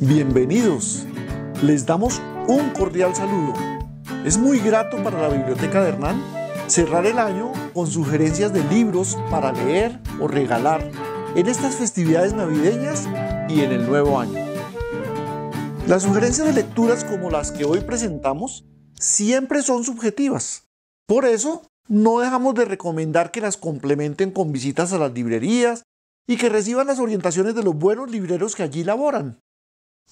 Bienvenidos. Les damos un cordial saludo. Es muy grato para la Biblioteca de Hernán cerrar el año con sugerencias de libros para leer o regalar en estas festividades navideñas y en el nuevo año. Las sugerencias de lecturas como las que hoy presentamos siempre son subjetivas. Por eso, no dejamos de recomendar que las complementen con visitas a las librerías y que reciban las orientaciones de los buenos libreros que allí laboran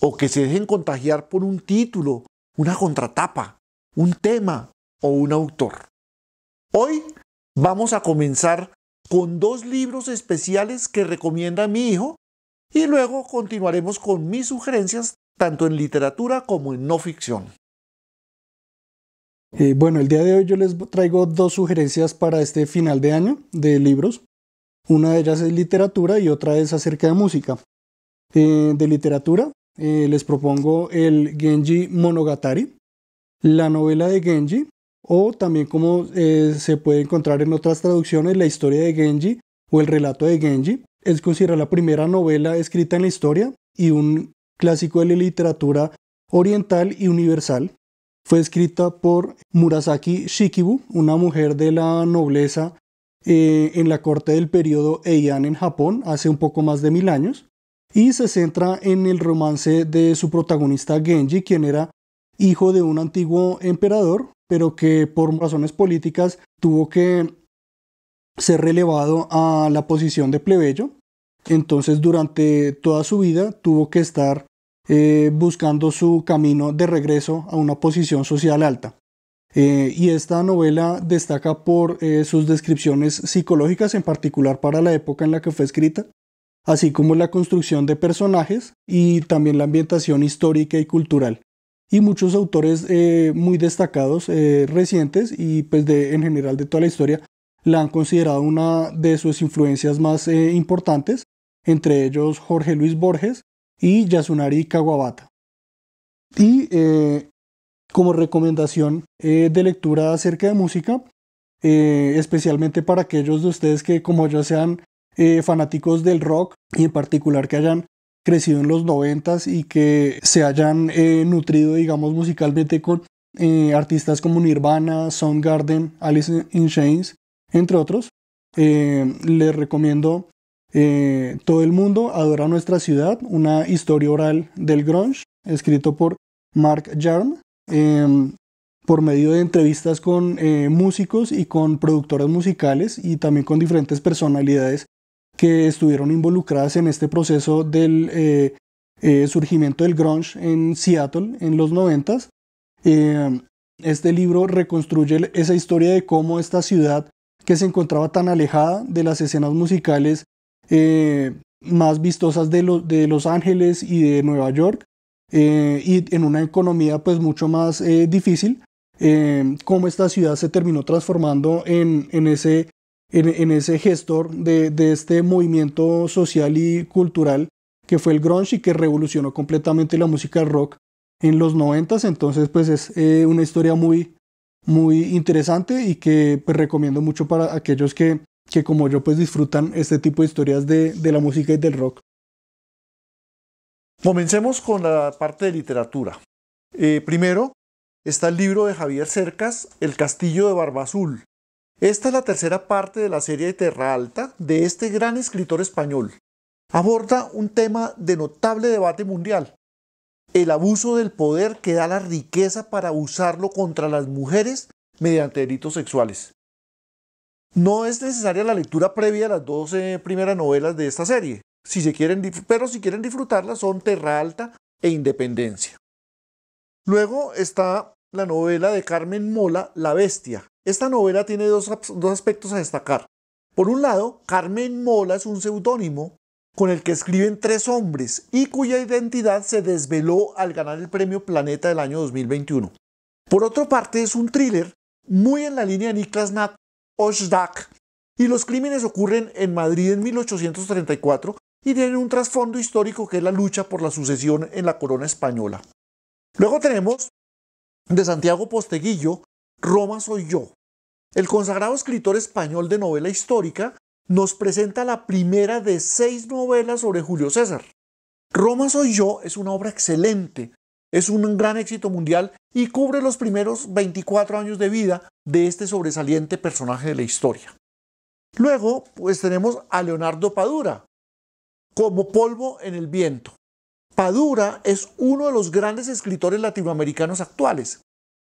o que se dejen contagiar por un título, una contratapa, un tema o un autor. Hoy vamos a comenzar con dos libros especiales que recomienda mi hijo y luego continuaremos con mis sugerencias tanto en literatura como en no ficción. Eh, bueno, el día de hoy yo les traigo dos sugerencias para este final de año de libros. Una de ellas es literatura y otra es acerca de música. Eh, de literatura, eh, les propongo el Genji Monogatari, la novela de Genji, o también como eh, se puede encontrar en otras traducciones, la historia de Genji o el relato de Genji. Es considerada la primera novela escrita en la historia y un clásico de la literatura oriental y universal. Fue escrita por Murasaki Shikibu, una mujer de la nobleza eh, en la corte del periodo Heian en Japón hace un poco más de mil años y se centra en el romance de su protagonista Genji, quien era hijo de un antiguo emperador, pero que por razones políticas tuvo que ser relevado a la posición de plebeyo. Entonces durante toda su vida tuvo que estar eh, buscando su camino de regreso a una posición social alta. Eh, y esta novela destaca por eh, sus descripciones psicológicas, en particular para la época en la que fue escrita, así como la construcción de personajes y también la ambientación histórica y cultural. Y muchos autores eh, muy destacados, eh, recientes y pues en general de toda la historia, la han considerado una de sus influencias más eh, importantes, entre ellos Jorge Luis Borges y Yasunari Kawabata. Y como recomendación de lectura acerca de música, especialmente para aquellos de ustedes que como yo sean eh, fanáticos del rock y en particular que hayan crecido en los noventas y que se hayan eh, nutrido, digamos, musicalmente con eh, artistas como Nirvana, Soundgarden, Alice in Chains, entre otros. les recomiendo Todo el mundo adora nuestra ciudad, una historia oral del grunge, escrito por Mark Jarm em, por medio de entrevistas con músicos y con productores musicales y también con diferentes personalidades que estuvieron involucradas en este proceso del eh, eh, surgimiento del grunge en Seattle en los 90. Eh, este libro reconstruye esa historia de cómo esta ciudad que se encontraba tan alejada de las escenas musicales más vistosas de, de, Los Ángeles y de Nueva York y en una economía pues mucho más difícil, cómo esta ciudad se terminó transformando en, en ese en, ese gestor de, este movimiento social y cultural que fue el grunge y que revolucionó completamente la música rock en los 90. Entonces, pues es eh, una historia muy, muy interesante y que pues, recomiendo mucho para aquellos que, como yo, pues disfrutan este tipo de historias de, la música y del rock. Comencemos con la parte de literatura. Eh, primero está el libro de Javier Cercas, El Castillo de Barbazul. Esta es la tercera parte de la serie de Terra Alta de este gran escritor español. Aborda un tema de notable debate mundial, el abuso del poder que da la riqueza para usarlo contra las mujeres mediante delitos sexuales. No es necesaria la lectura previa de las 12 primeras novelas de esta serie, pero si quieren disfrutarlas son Terra Alta e Independencia. Luego está la novela de Carmen Mola, La Bestia, esta novela tiene dos, aspectos a destacar. Por un lado, Carmen Mola es un seudónimo con el que escriben tres hombres y cuya identidad se desveló al ganar el premio Planeta del año 2021. Por otra parte, es un thriller muy en la línea de Niklas Nat Oshdak y los crímenes ocurren en Madrid en 1834 y tienen un trasfondo histórico que es la lucha por la sucesión en la corona española. Luego tenemos de Santiago Posteguillo, Roma soy yo. El consagrado escritor español de novela histórica nos presenta la primera de seis novelas sobre Julio César. Roma soy yo es una obra excelente, es un gran éxito mundial y cubre los primeros 24 años de vida de este sobresaliente personaje de la historia. Luego, pues tenemos a Leonardo Padura, como polvo en el viento. Padura es uno de los grandes escritores latinoamericanos actuales.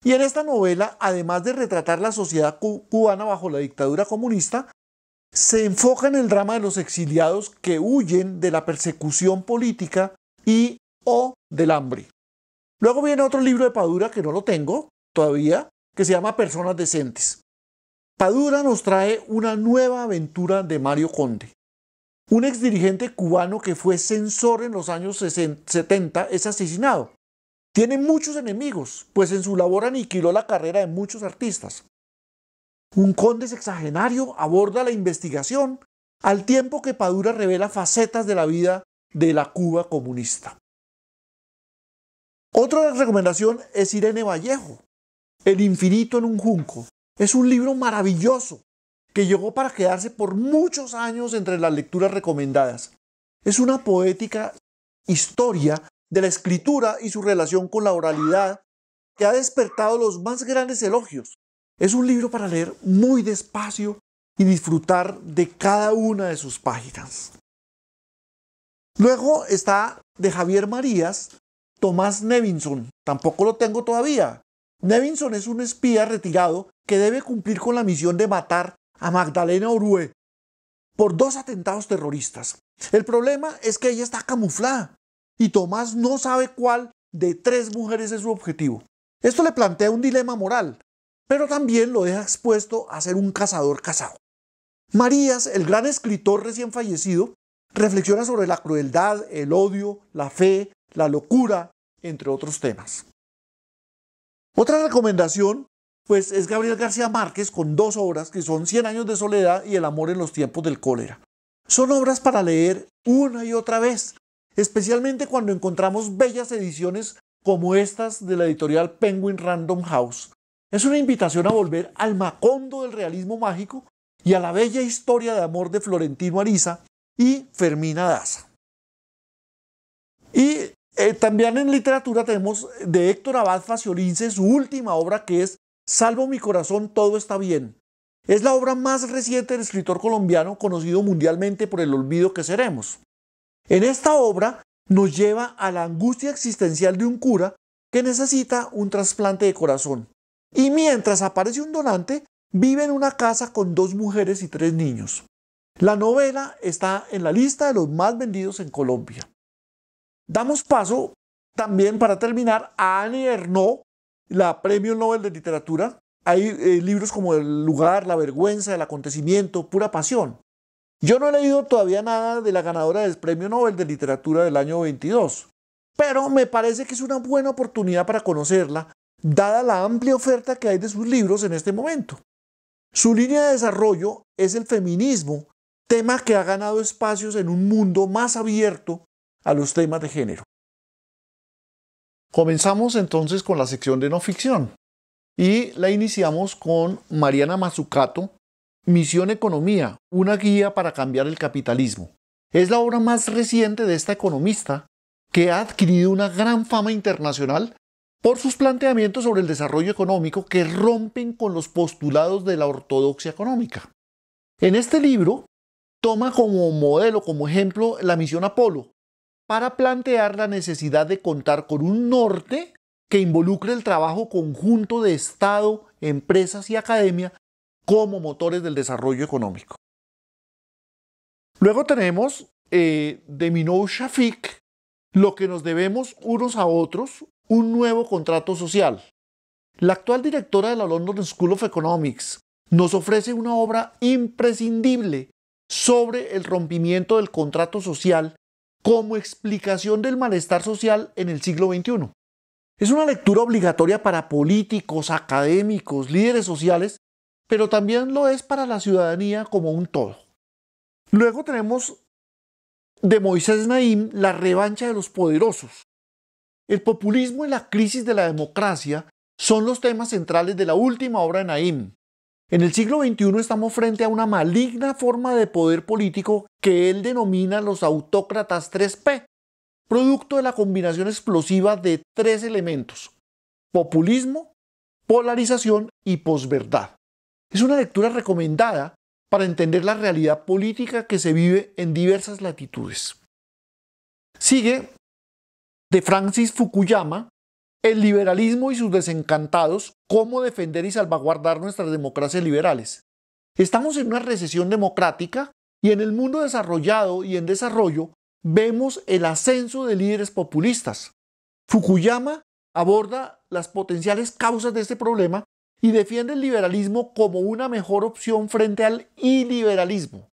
Y en esta novela, además de retratar la sociedad cubana bajo la dictadura comunista, se enfoca en el drama de los exiliados que huyen de la persecución política y o del hambre. Luego viene otro libro de Padura que no lo tengo todavía, que se llama Personas Decentes. Padura nos trae una nueva aventura de Mario Conde, un ex dirigente cubano que fue censor en los años 70 es asesinado. Tiene muchos enemigos, pues en su labor aniquiló la carrera de muchos artistas. Un conde sexagenario aborda la investigación al tiempo que Padura revela facetas de la vida de la Cuba comunista. Otra recomendación es Irene Vallejo, El infinito en un junco. Es un libro maravilloso que llegó para quedarse por muchos años entre las lecturas recomendadas. Es una poética historia de la escritura y su relación con la oralidad, que ha despertado los más grandes elogios. Es un libro para leer muy despacio y disfrutar de cada una de sus páginas. Luego está de Javier Marías, Tomás Nevinson. Tampoco lo tengo todavía. Nevinson es un espía retirado que debe cumplir con la misión de matar a Magdalena Orué por dos atentados terroristas. El problema es que ella está camuflada y Tomás no sabe cuál de tres mujeres es su objetivo. Esto le plantea un dilema moral, pero también lo deja expuesto a ser un cazador casado. Marías, el gran escritor recién fallecido, reflexiona sobre la crueldad, el odio, la fe, la locura, entre otros temas. Otra recomendación, pues, es Gabriel García Márquez con dos obras que son Cien años de soledad y El amor en los tiempos del cólera. Son obras para leer una y otra vez, especialmente cuando encontramos bellas ediciones como estas de la editorial Penguin Random House. Es una invitación a volver al macondo del realismo mágico y a la bella historia de amor de Florentino Ariza y Fermina Daza. Y eh, también en literatura tenemos de Héctor Abad Faciolince su última obra que es Salvo mi corazón, todo está bien. Es la obra más reciente del escritor colombiano conocido mundialmente por El olvido que seremos. En esta obra nos lleva a la angustia existencial de un cura que necesita un trasplante de corazón. Y mientras aparece un donante, vive en una casa con dos mujeres y tres niños. La novela está en la lista de los más vendidos en Colombia. Damos paso también para terminar a Annie Ernaux, la Premio Nobel de Literatura. Hay eh, libros como El lugar, La vergüenza, El acontecimiento, Pura pasión. Yo no he leído todavía nada de la ganadora del Premio Nobel de Literatura del año 22, pero me parece que es una buena oportunidad para conocerla, dada la amplia oferta que hay de sus libros en este momento. Su línea de desarrollo es el feminismo, tema que ha ganado espacios en un mundo más abierto a los temas de género. Comenzamos entonces con la sección de no ficción y la iniciamos con Mariana Mazzucato, Misión Economía, una guía para cambiar el capitalismo. Es la obra más reciente de esta economista que ha adquirido una gran fama internacional por sus planteamientos sobre el desarrollo económico que rompen con los postulados de la ortodoxia económica. En este libro, toma como modelo, como ejemplo, la misión Apolo, para plantear la necesidad de contar con un norte que involucre el trabajo conjunto de Estado, empresas y academia como motores del desarrollo económico. Luego tenemos eh, de Minou Shafik lo que nos debemos unos a otros, un nuevo contrato social. La actual directora de la London School of Economics nos ofrece una obra imprescindible sobre el rompimiento del contrato social como explicación del malestar social en el siglo XXI. Es una lectura obligatoria para políticos, académicos, líderes sociales pero también lo es para la ciudadanía como un todo. Luego tenemos de Moisés Naim la revancha de los poderosos. El populismo y la crisis de la democracia son los temas centrales de la última obra de Naim. En el siglo XXI estamos frente a una maligna forma de poder político que él denomina los autócratas 3P, producto de la combinación explosiva de tres elementos, populismo, polarización y posverdad. Es una lectura recomendada para entender la realidad política que se vive en diversas latitudes. Sigue de Francis Fukuyama El liberalismo y sus desencantados, cómo defender y salvaguardar nuestras democracias liberales. Estamos en una recesión democrática y en el mundo desarrollado y en desarrollo vemos el ascenso de líderes populistas. Fukuyama aborda las potenciales causas de este problema y defiende el liberalismo como una mejor opción frente al iliberalismo.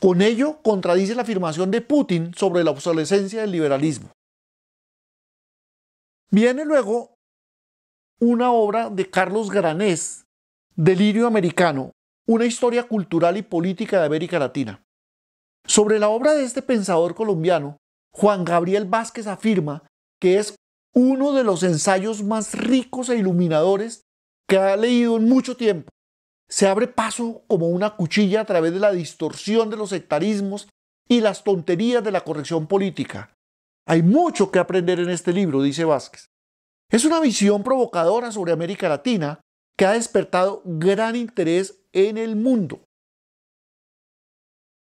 Con ello contradice la afirmación de Putin sobre la obsolescencia del liberalismo. Viene luego una obra de Carlos Granés, Delirio Americano, una historia cultural y política de América Latina. Sobre la obra de este pensador colombiano, Juan Gabriel Vázquez afirma que es uno de los ensayos más ricos e iluminadores que ha leído en mucho tiempo, se abre paso como una cuchilla a través de la distorsión de los sectarismos y las tonterías de la corrección política. Hay mucho que aprender en este libro, dice Vázquez. Es una visión provocadora sobre América Latina que ha despertado gran interés en el mundo.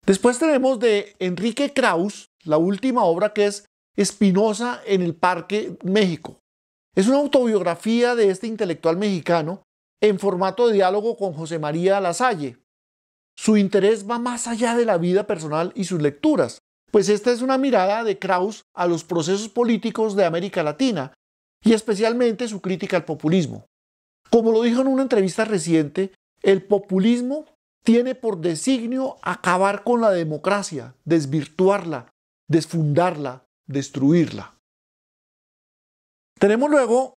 Después tenemos de Enrique Kraus la última obra que es Espinosa en el Parque México. Es una autobiografía de este intelectual mexicano en formato de diálogo con José María Lasalle. Su interés va más allá de la vida personal y sus lecturas, pues esta es una mirada de Kraus a los procesos políticos de América Latina y especialmente su crítica al populismo. Como lo dijo en una entrevista reciente, el populismo tiene por designio acabar con la democracia, desvirtuarla, desfundarla, destruirla. Tenemos luego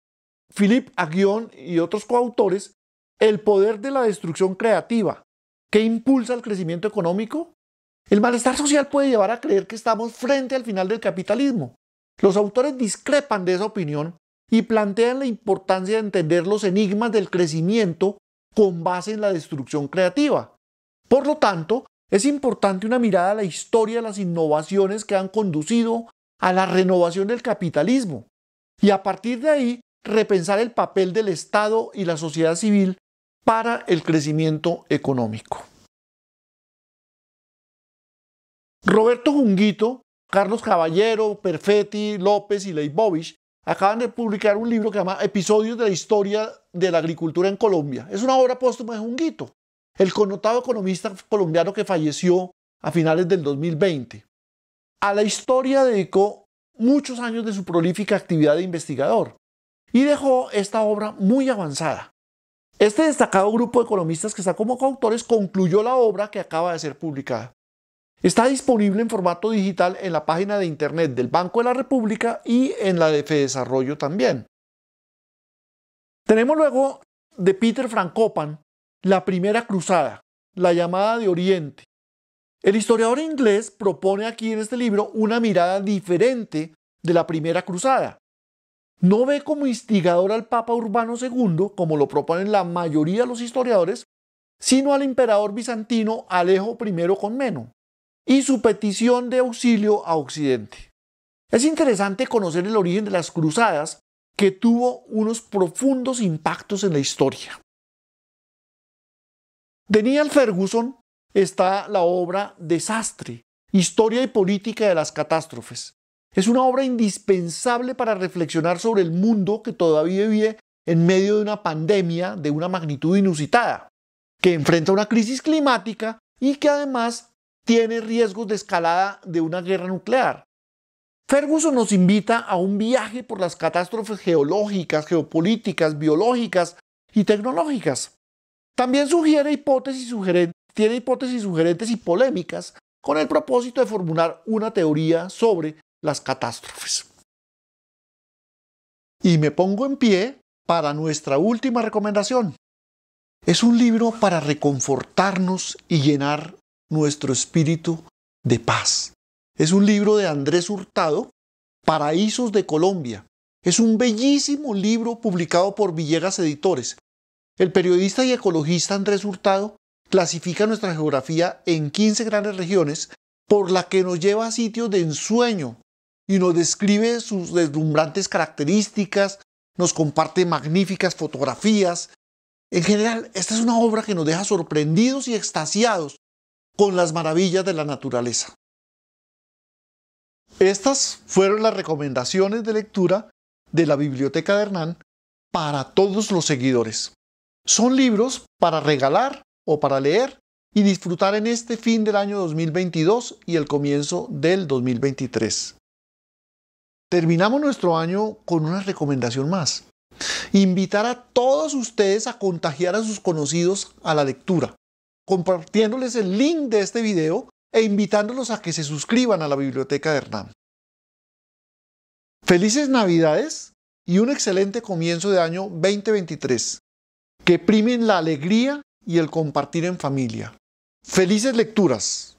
Philippe Aguión y otros coautores El poder de la destrucción creativa, que impulsa el crecimiento económico. El malestar social puede llevar a creer que estamos frente al final del capitalismo. Los autores discrepan de esa opinión y plantean la importancia de entender los enigmas del crecimiento con base en la destrucción creativa. Por lo tanto, es importante una mirada a la historia de las innovaciones que han conducido a la renovación del capitalismo y a partir de ahí repensar el papel del Estado y la sociedad civil para el crecimiento económico. Roberto Junguito, Carlos Caballero, Perfetti, López y Leibovich acaban de publicar un libro que se llama Episodios de la historia de la agricultura en Colombia. Es una obra póstuma de Junguito, el connotado economista colombiano que falleció a finales del 2020. A la historia dedicó muchos años de su prolífica actividad de investigador y dejó esta obra muy avanzada. Este destacado grupo de economistas que está como coautores concluyó la obra que acaba de ser publicada. Está disponible en formato digital en la página de internet del Banco de la República y en la de Desarrollo también. Tenemos luego de Peter Frankopan la primera cruzada, la llamada de Oriente, el historiador inglés propone aquí en este libro una mirada diferente de la primera cruzada. No ve como instigador al Papa Urbano II, como lo proponen la mayoría de los historiadores, sino al emperador bizantino Alejo I Conmeno y su petición de auxilio a Occidente. Es interesante conocer el origen de las cruzadas que tuvo unos profundos impactos en la historia. Daniel Ferguson está la obra Desastre, Historia y Política de las Catástrofes. Es una obra indispensable para reflexionar sobre el mundo que todavía vive en medio de una pandemia de una magnitud inusitada, que enfrenta una crisis climática y que además tiene riesgos de escalada de una guerra nuclear. Ferguson nos invita a un viaje por las catástrofes geológicas, geopolíticas, biológicas y tecnológicas. También sugiere hipótesis tiene hipótesis sugerentes y polémicas con el propósito de formular una teoría sobre las catástrofes. Y me pongo en pie para nuestra última recomendación. Es un libro para reconfortarnos y llenar nuestro espíritu de paz. Es un libro de Andrés Hurtado, Paraísos de Colombia. Es un bellísimo libro publicado por Villegas Editores. El periodista y ecologista Andrés Hurtado clasifica nuestra geografía en 15 grandes regiones, por la que nos lleva a sitios de ensueño y nos describe sus deslumbrantes características, nos comparte magníficas fotografías. En general, esta es una obra que nos deja sorprendidos y extasiados con las maravillas de la naturaleza. Estas fueron las recomendaciones de lectura de la Biblioteca de Hernán para todos los seguidores. Son libros para regalar o para leer y disfrutar en este fin del año 2022 y el comienzo del 2023. Terminamos nuestro año con una recomendación más. Invitar a todos ustedes a contagiar a sus conocidos a la lectura, compartiéndoles el link de este video e invitándolos a que se suscriban a la biblioteca de Hernán. Felices Navidades y un excelente comienzo de año 2023. Que primen la alegría y el compartir en familia. Felices lecturas.